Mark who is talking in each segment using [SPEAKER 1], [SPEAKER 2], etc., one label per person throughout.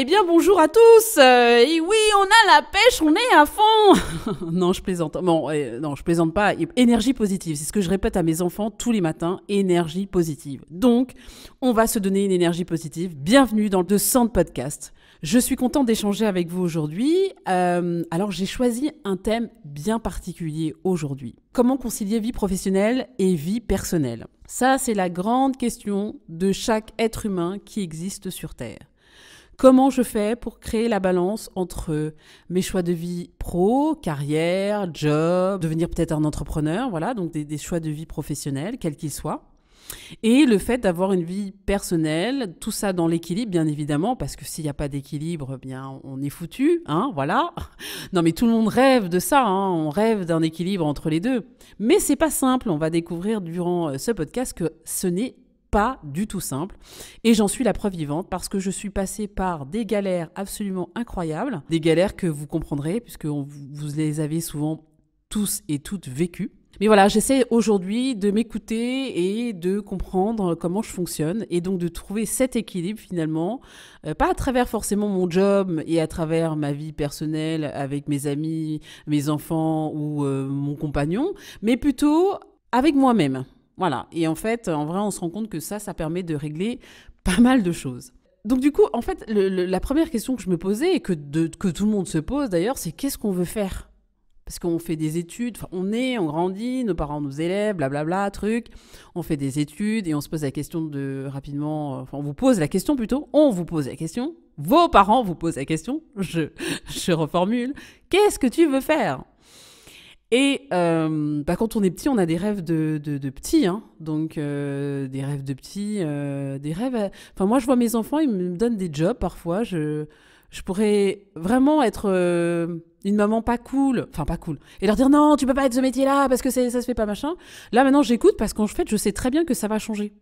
[SPEAKER 1] Eh bien bonjour à tous euh, oui, on a la pêche, on est à fond Non, je plaisante. Bon, euh, non, je plaisante pas. Énergie positive, c'est ce que je répète à mes enfants tous les matins, énergie positive. Donc, on va se donner une énergie positive. Bienvenue dans le 200 podcast. Je suis content d'échanger avec vous aujourd'hui. Euh, alors j'ai choisi un thème bien particulier aujourd'hui. Comment concilier vie professionnelle et vie personnelle Ça, c'est la grande question de chaque être humain qui existe sur Terre. Comment je fais pour créer la balance entre mes choix de vie pro, carrière, job, devenir peut-être un entrepreneur, voilà, donc des, choix de vie professionnels, quels qu'ils soient, et le fait d'avoir une vie personnelle, tout ça dans l'équilibre, bien évidemment, parce que s'il n'y a pas d'équilibre, eh bien on est foutu, hein, voilà. Non, mais tout le monde rêve de ça, hein, on rêve d'un équilibre entre les deux. Mais c'est pas simple. On va découvrir durant euh, ce podcast que ce n'est pas du tout simple. Et j'en suis la preuve vivante parce que je suis passée par des galères absolument incroyables, des galères que vous comprendrez puisque vous les avez souvent tous et toutes vécues. Mais voilà, j'essaie aujourd'hui de m'écouter et de comprendre comment je fonctionne et donc de trouver cet équilibre finalement, euh, pas à travers forcément mon job et à travers ma vie personnelle avec mes amis, mes enfants ou euh, mon compagnon, mais plutôt avec moi-même. Voilà. Et en fait, en vrai, on se rend compte que ça, ça permet de régler pas mal de choses. Donc du coup, en fait, la première question que je me posais et que, tout le monde se pose d'ailleurs, c'est qu'est-ce qu'on veut faire Parce qu'on fait des études, on est, on grandit, nos parents nous élèvent, blablabla, truc. On fait des études et on se pose la question de rapidement, euh, enfin on vous pose la question plutôt, on vous pose la question, vos parents vous posent la question, je, je reformule, qu'est-ce que tu veux faire et euh, bah, quand on est petit, on a des rêves de, petits, hein. donc euh, des rêves de petits, euh, des rêves. Enfin, moi, je vois mes enfants, ils me donnent des jobs parfois. Je, je pourrais vraiment être une maman pas cool, enfin pas cool, et leur dire non, tu peux pas être ce métier-là parce que ça se fait pas machin. Là, maintenant, j'écoute parce qu'en fait, je sais très bien que ça va changer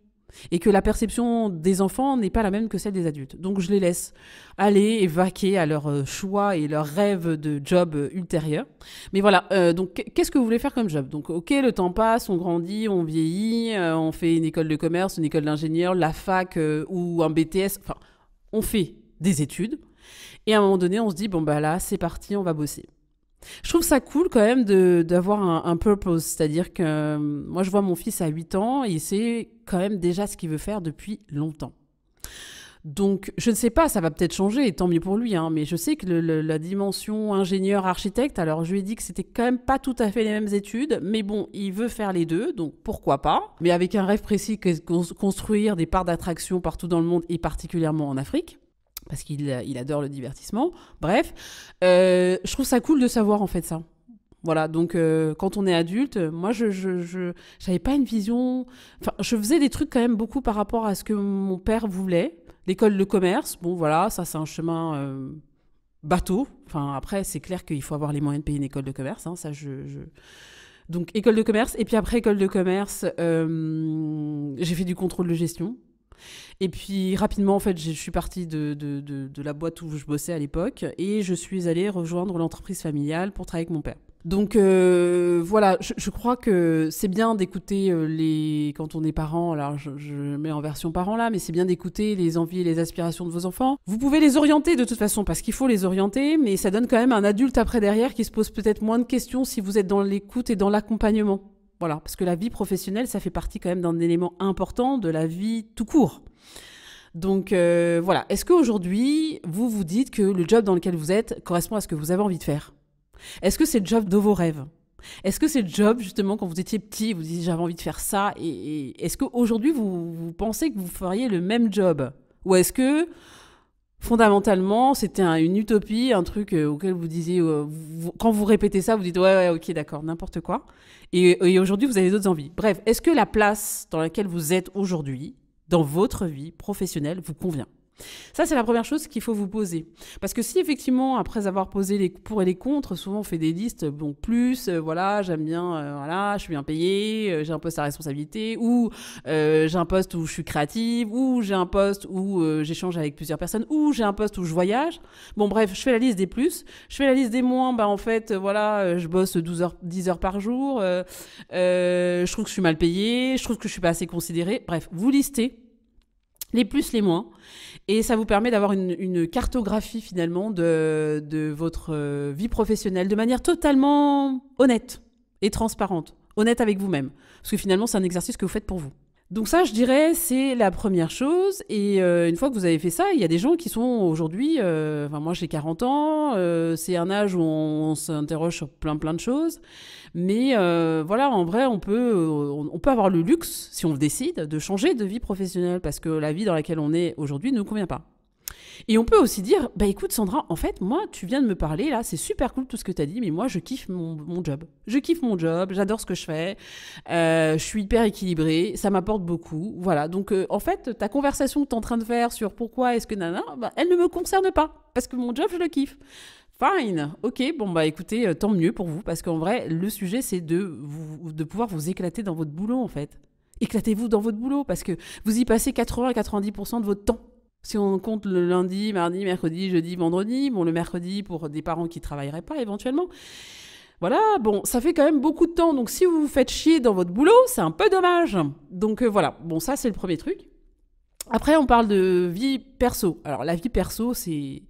[SPEAKER 1] et que la perception des enfants n'est pas la même que celle des adultes. Donc je les laisse aller et vaquer à leurs euh, choix et leurs rêves de job euh, ultérieur. Mais voilà, euh, donc qu'est-ce que vous voulez faire comme job Donc ok, le temps passe, on grandit, on vieillit, on fait une école de commerce, une école d'ingénieur, la fac ou un BTS, enfin on fait des études. Et à un moment donné, on se dit, bon bah là, c'est parti, on va bosser. Je trouve ça cool quand même d'avoir un, purpose, c'est-à-dire que euh, moi je vois mon fils à 8 ans et il sait quand même déjà ce qu'il veut faire depuis longtemps. Donc, je ne sais pas, ça va peut-être changer, et tant mieux pour lui, hein, mais je sais que la dimension ingénieur-architecte, alors je lui ai dit que c'était quand même pas tout à fait les mêmes études, mais bon, il veut faire les deux, donc pourquoi pas, mais avec un rêve précis, construire des parcs d'attraction partout dans le monde et particulièrement en Afrique parce qu'il adore le divertissement. Bref, euh, je trouve ça cool de savoir en fait ça. Voilà, donc euh, quand on est adulte, euh, moi je n'avais je, pas une vision. Enfin, je faisais des trucs quand même beaucoup par rapport à ce que mon père voulait. L'école de commerce, bon voilà, ça c'est un chemin bateau. Enfin, après, c'est clair qu'il faut avoir les moyens de payer une école de commerce. Hein, ça, je... Donc école de commerce, et puis après école de commerce, j'ai fait du contrôle de gestion. Et puis rapidement, en fait, je suis partie de, la boîte où je bossais à l'époque et je suis allée rejoindre l'entreprise familiale pour travailler avec mon père. Donc euh, voilà, je, crois que c'est bien d'écouter euh, les quand on est parents, Alors je, je mets en version parent là, mais c'est bien d'écouter les envies et les aspirations de vos enfants. Vous pouvez les orienter de toute façon parce qu'il faut les orienter, mais ça donne quand même un adulte après derrière qui se pose peut-être moins de questions si vous êtes dans l'écoute et dans l'accompagnement. Voilà, parce que la vie professionnelle, ça fait partie quand même d'un élément important de la vie tout court. Donc euh, voilà, est-ce qu'aujourd'hui, vous vous dites que le job dans lequel vous êtes correspond à ce que vous avez envie de faire Est-ce que c'est le job de vos rêves Est-ce que c'est le job, justement, quand vous étiez petit, vous disiez j'avais envie de faire ça Et, est-ce qu'aujourd'hui, vous, vous pensez que vous feriez le même job Ou est-ce que fondamentalement, c'était une utopie, un truc euh, auquel vous disiez, euh, quand vous répétez ça, vous dites ouais, ouais ok, d'accord, n'importe quoi. et aujourd'hui, vous avez d'autres envies. Bref, est-ce que la place dans laquelle vous êtes aujourd'hui, dans votre vie professionnelle, vous convient ça, c'est la première chose qu'il faut vous poser. Parce que si effectivement, après avoir posé les pour et les contre, souvent on fait des listes, bon, euh, plus, euh, voilà, j'aime bien, euh, voilà, je suis bien payé, j'ai un poste à responsabilité, ou j'ai un poste où je suis créative, ou j'ai un poste où j'échange avec plusieurs personnes, ou j'ai un poste où je voyage. Bon, bref, je fais la liste des plus, je fais la liste des moins, bah en fait, voilà, je bosse 12 heures, 10 heures par jour, je trouve que je suis mal payé, je trouve que je suis pas assez considéré. Bref, vous listez les plus, les moins. Et ça vous permet d'avoir une, cartographie finalement de, de votre euh, vie professionnelle de manière totalement honnête et transparente, honnête avec vous-même. Parce que finalement, c'est un exercice que vous faites pour vous. Donc ça, je dirais, c'est la première chose. Et euh, une fois que vous avez fait ça, il y a des gens qui sont aujourd'hui, euh, enfin moi j'ai 40 ans, euh, c'est un âge où on, s'interroge sur plein plein de choses. Mais voilà, en vrai, on peut, on, peut avoir le luxe, si on le décide, de changer de vie professionnelle parce que la vie dans laquelle on est aujourd'hui ne nous convient pas. Et on peut aussi dire, bah écoute Sandra, en fait, moi, tu viens de me parler là, c'est super cool tout ce que tu as dit, mais moi, je kiffe mon, job. Je kiffe mon job, j'adore ce que je fais, euh, je suis hyper équilibrée, ça m'apporte beaucoup. Voilà, donc euh, en fait, ta conversation que tu es en train de faire sur pourquoi est-ce que nana, bah, elle ne me concerne pas, parce que mon job, je le kiffe. Fine, ok, bon bah écoutez, euh, tant mieux pour vous, parce qu'en vrai, le sujet, c'est de, de pouvoir vous éclater dans votre boulot en fait. Éclatez-vous dans votre boulot, parce que vous y passez 80 à 90% de votre temps. Si on compte le lundi, mardi, mercredi, jeudi, vendredi, bon, le mercredi pour des parents qui travailleraient pas éventuellement. Voilà, bon, ça fait quand même beaucoup de temps. Donc, si vous vous faites chier dans votre boulot, c'est un peu dommage. Donc, euh, voilà. Bon, ça, c'est le premier truc. Après, on parle de vie perso. Alors, la vie perso, c'est,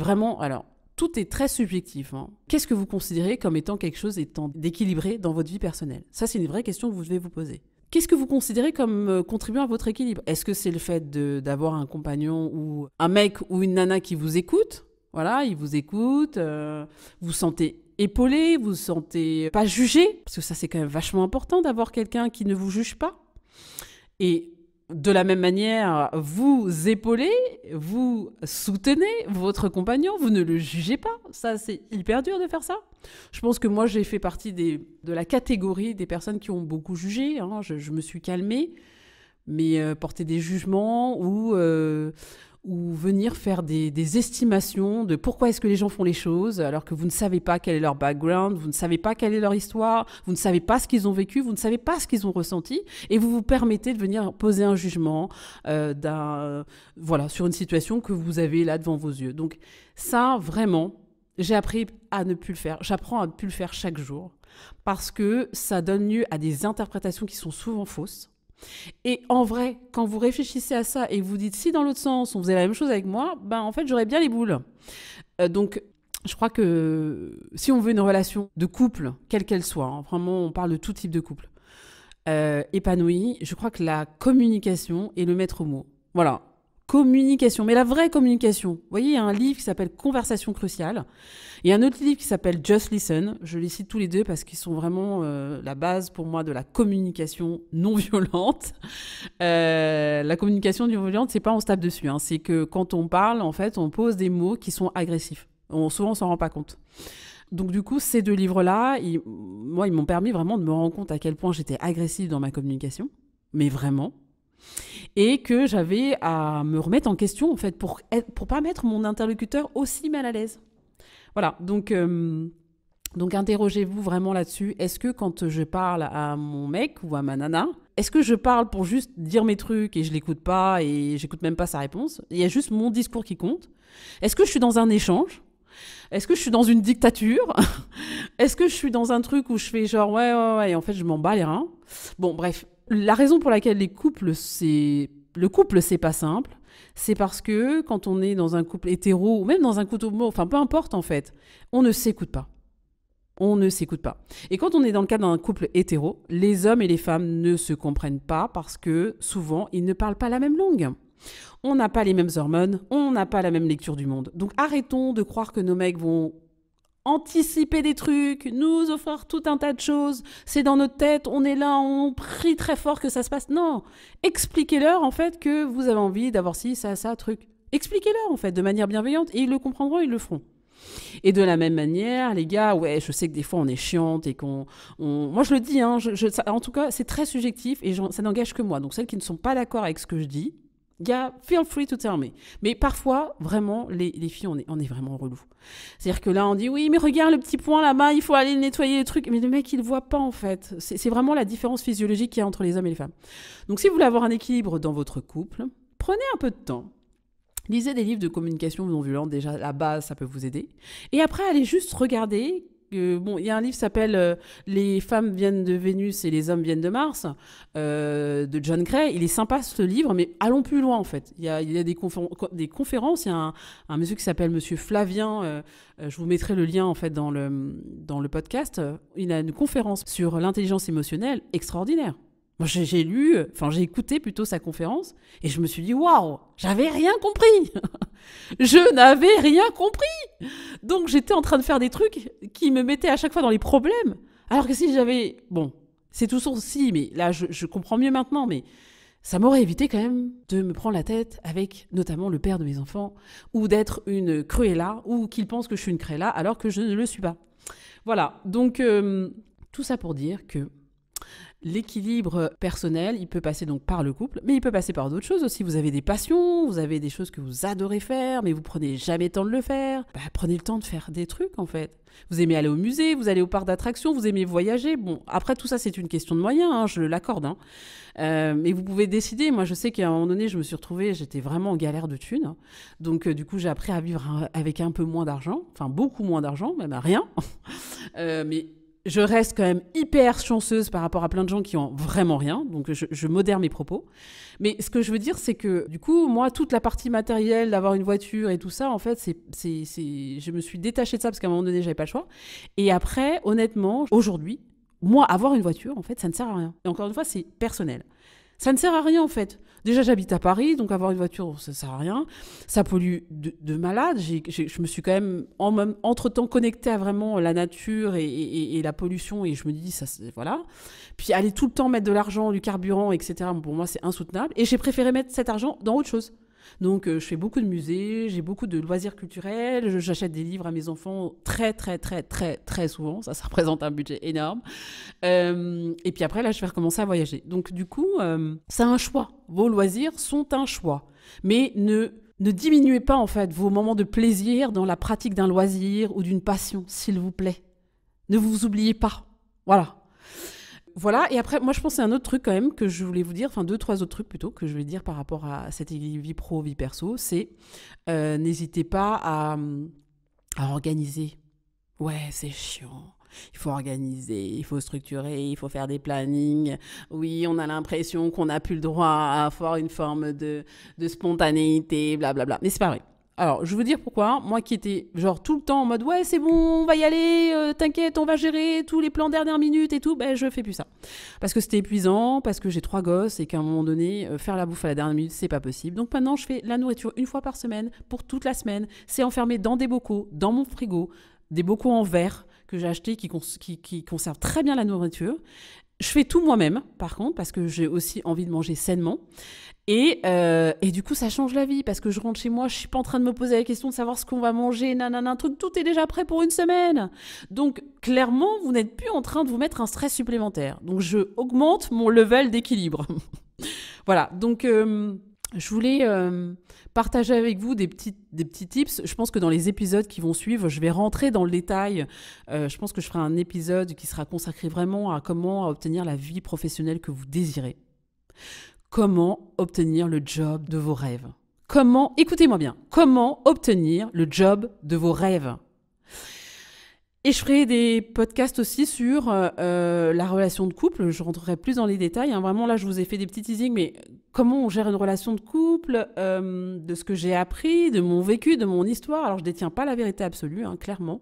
[SPEAKER 1] vraiment. Alors, tout est très subjectif. Hein. Qu'est-ce que vous considérez comme étant quelque chose d'équilibré dans votre vie personnelle Ça, c'est une vraie question que vous devez vous poser. Qu'est-ce que vous considérez comme euh, contribuant à votre équilibre Est-ce que c'est le fait d'avoir un compagnon ou un mec ou une nana qui vous écoute Voilà, il vous écoute, euh, vous sentez épaulé, vous sentez pas jugé, parce que ça c'est quand même vachement important d'avoir quelqu'un qui ne vous juge pas. Et de la même manière, vous épaulez, vous soutenez votre compagnon, vous ne le jugez pas. Ça, c'est hyper dur de faire ça. Je pense que moi, j'ai fait partie de la catégorie des personnes qui ont beaucoup jugé. Hein. Je, me suis calmée, mais euh, porter des jugements ou euh, ou venir faire des, des estimations de pourquoi est-ce que les gens font les choses alors que vous ne savez pas quel est leur background, vous ne savez pas quelle est leur histoire, vous ne savez pas ce qu'ils ont vécu, vous ne savez pas ce qu'ils ont ressenti et vous vous permettez de venir poser un jugement euh, d'un, voilà, sur une situation que vous avez là devant vos yeux. Donc ça, vraiment, j'ai appris à ne plus le faire. J'apprends à ne plus le faire chaque jour parce que ça donne lieu à des interprétations qui sont souvent fausses et en vrai, quand vous réfléchissez à ça et vous dites si dans l'autre sens on faisait la même chose avec moi, ben en fait j'aurais bien les boules. Euh, donc je crois que si on veut une relation de couple, quelle qu'elle soit, hein, vraiment on parle de tout type de couple, euh, épanouie, je crois que la communication est le maître mot. Voilà, communication, mais la vraie communication. Vous voyez, il y a un livre qui s'appelle Conversation cruciale. Il y un autre livre qui s'appelle Just Listen. Je les cite tous les deux parce qu'ils sont vraiment euh, la base pour moi de la communication non violente. Euh, la communication non violente, c'est pas on se tape dessus. Hein. C'est que quand on parle, en fait, on pose des mots qui sont agressifs. On, souvent, on s'en rend pas compte. Donc du coup, ces deux livres-là, moi, ils m'ont permis vraiment de me rendre compte à quel point j'étais agressive dans ma communication, mais vraiment et que j'avais à me remettre en question en fait pour pour pas mettre mon interlocuteur aussi mal à l'aise. Voilà, donc euh, donc interrogez-vous vraiment là-dessus. Est-ce que quand je parle à mon mec ou à ma nana, est-ce que je parle pour juste dire mes trucs et je l'écoute pas et j'écoute même pas sa réponse Il y a juste mon discours qui compte. Est-ce que je suis dans un échange est-ce que je suis dans une dictature Est-ce que je suis dans un truc où je fais genre ouais, ouais, ouais, et en fait je m'en bats les reins Bon, bref, la raison pour laquelle les couples, c'est. Le couple, c'est pas simple. C'est parce que quand on est dans un couple hétéro, ou même dans un couple homo, enfin peu importe en fait, on ne s'écoute pas. On ne s'écoute pas. Et quand on est dans le cadre d'un couple hétéro, les hommes et les femmes ne se comprennent pas parce que souvent, ils ne parlent pas la même langue. On n'a pas les mêmes hormones, on n'a pas la même lecture du monde. Donc arrêtons de croire que nos mecs vont anticiper des trucs, nous offrir tout un tas de choses. C'est dans notre tête, on est là, on prie très fort que ça se passe. Non, expliquez-leur en fait que vous avez envie d'avoir ci, ça, ça, truc. Expliquez-leur en fait de manière bienveillante et ils le comprendront, ils le feront. Et de la même manière, les gars, ouais, je sais que des fois on est chiante et qu'on. Moi je le dis, hein, en tout cas, c'est très subjectif et ça n'engage que moi. Donc celles qui ne sont pas d'accord avec ce que je dis, Gars, feel free to tell me. Mais parfois, vraiment, les, les filles, on est, on est vraiment relou. C'est-à-dire que là, on dit oui, mais regarde le petit point là-bas, il faut aller nettoyer le truc Mais le mec, il voit pas en fait. C'est vraiment la différence physiologique qu'il y a entre les hommes et les femmes. Donc, si vous voulez avoir un équilibre dans votre couple, prenez un peu de temps. Lisez des livres de communication non violente, déjà, la base, ça peut vous aider. Et après, allez juste regarder bon, il y a un livre qui s'appelle euh, Les femmes viennent de Vénus et les hommes viennent de Mars euh, de John Gray. Il est sympa ce livre, mais allons plus loin en fait. Il y a, des, conférences. Il y a un, monsieur qui s'appelle Monsieur Flavien. Euh, je vous mettrai le lien en fait dans le, dans le podcast. Il a une conférence sur l'intelligence émotionnelle extraordinaire. Moi, j'ai lu, enfin j'ai écouté plutôt sa conférence et je me suis dit waouh, j'avais rien compris. Je n'avais rien compris. Donc j'étais en train de faire des trucs qui me mettaient à chaque fois dans les problèmes. Alors que si j'avais... Bon, c'est tout son si, mais là je, comprends mieux maintenant, mais ça m'aurait évité quand même de me prendre la tête avec notamment le père de mes enfants, ou d'être une cruella, ou qu'il pense que je suis une cruella alors que je ne le suis pas. Voilà, donc euh, tout ça pour dire que L'équilibre personnel, il peut passer donc par le couple, mais il peut passer par d'autres choses aussi. Vous avez des passions, vous avez des choses que vous adorez faire, mais vous prenez jamais le temps de le faire. Bah, prenez le temps de faire des trucs en fait. Vous aimez aller au musée, vous allez au parc d'attractions, vous aimez voyager. Bon, après tout ça, c'est une question de moyens, hein, je l'accorde. mais hein. euh, vous pouvez décider. Moi, je sais qu'à un moment donné, je me suis retrouvée, j'étais vraiment en galère de thunes. Donc, euh, du coup, j'ai appris à vivre avec un peu moins d'argent, enfin beaucoup moins d'argent, même à rien. Euh, mais je reste quand même hyper chanceuse par rapport à plein de gens qui ont vraiment rien, donc je, modère mes propos. Mais ce que je veux dire, c'est que du coup, moi, toute la partie matérielle d'avoir une voiture et tout ça, en fait, c'est, c'est, c'est, je me suis détachée de ça parce qu'à un moment donné, j'avais pas le choix. Et après, honnêtement, aujourd'hui, moi, avoir une voiture, en fait, ça ne sert à rien. Et encore une fois, c'est personnel. Ça ne sert à rien en fait. Déjà, j'habite à Paris, donc avoir une voiture, ça ne sert à rien. Ça pollue de, malade. je me suis quand même, entre-temps, connectée à vraiment la nature et, la pollution. Et je me dis, ça, voilà. Puis aller tout le temps mettre de l'argent, du carburant, etc., pour moi, c'est insoutenable. Et j'ai préféré mettre cet argent dans autre chose. Donc, euh, je fais beaucoup de musées, j'ai beaucoup de loisirs culturels, j'achète des livres à mes enfants très, très, très, très, très souvent. Ça, ça représente un budget énorme. Euh, et puis après, là, je vais recommencer à voyager. Donc, du coup, euh, c'est un choix. Vos loisirs sont un choix. Mais ne ne diminuez pas en fait vos moments de plaisir dans la pratique d'un loisir ou d'une passion, s'il vous plaît. Ne vous oubliez pas. Voilà. Voilà, et après, moi je pensais à un autre truc quand même que je voulais vous dire, enfin deux, trois autres trucs plutôt que je vais dire par rapport à cette vie pro, vie perso, c'est euh, n'hésitez pas hum, à, organiser. Ouais, c'est chiant. Il faut organiser, il faut structurer, il faut faire des plannings. Oui, on a l'impression qu'on n'a plus le droit à avoir une forme de, spontanéité, blablabla. Bla bla. Mais c'est pas vrai. Alors, je veux dire pourquoi. Hein. Moi qui étais genre tout le temps en mode ouais, c'est bon, on va y aller, euh, t'inquiète, on va gérer tous les plans dernière minute et tout, ben je fais plus ça. Parce que c'était épuisant, parce que j'ai trois gosses et qu'à un moment donné, euh, faire la bouffe à la dernière minute, c'est pas possible. Donc maintenant, je fais la nourriture une fois par semaine pour toute la semaine. C'est enfermé dans des bocaux, dans mon frigo, des bocaux en verre que j'ai acheté qui, qui, conserve très bien la nourriture. Je fais tout moi-même, par contre, parce que j'ai aussi envie de manger sainement. Et, euh, et, du coup, ça change la vie, parce que je rentre chez moi, je suis pas en train de me poser la question de savoir ce qu'on va manger, nanana, truc, tout est déjà prêt pour une semaine. Donc, clairement, vous n'êtes plus en train de vous mettre un stress supplémentaire. Donc, je augmente mon level d'équilibre. voilà, donc... Euh, je voulais euh, partager avec vous des petits, des petits tips. Je pense que dans les épisodes qui vont suivre, je vais rentrer dans le détail. Euh, je pense que je ferai un épisode qui sera consacré vraiment à comment obtenir la vie professionnelle que vous désirez. Comment obtenir le job de vos rêves. Comment, écoutez-moi bien, comment obtenir le job de vos rêves. Et je ferai des podcasts aussi sur euh, euh, la relation de couple. Je rentrerai plus dans les détails. Hein. Vraiment, là, je vous ai fait des petits teasings, mais comment on gère une relation de couple, euh, de ce que j'ai appris, de mon vécu, de mon histoire. Alors, je ne détiens pas la vérité absolue, hein, clairement.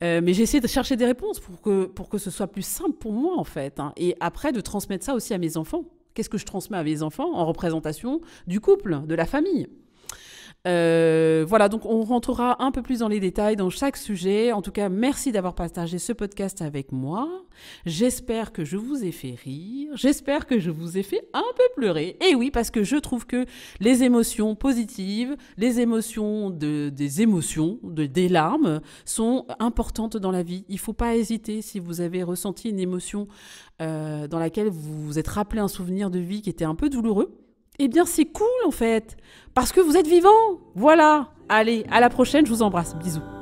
[SPEAKER 1] mais j'ai essayé de chercher des réponses pour que, ce soit plus simple pour moi, en fait. Hein. Et après, de transmettre ça aussi à mes enfants. Qu'est-ce que je transmets à mes enfants en représentation du couple, de la famille euh, voilà, donc on rentrera un peu plus dans les détails dans chaque sujet. En tout cas, merci d'avoir partagé ce podcast avec moi. J'espère que je vous ai fait rire. J'espère que je vous ai fait un peu pleurer. Et oui, parce que je trouve que les émotions positives, les émotions des émotions, de, des larmes, sont importantes dans la vie. Il ne faut pas hésiter si vous avez ressenti une émotion euh, dans laquelle vous vous êtes rappelé un souvenir de vie qui était un peu douloureux eh bien c'est cool en fait, parce que vous êtes vivant. Voilà. Allez, à la prochaine, je vous embrasse. Bisous.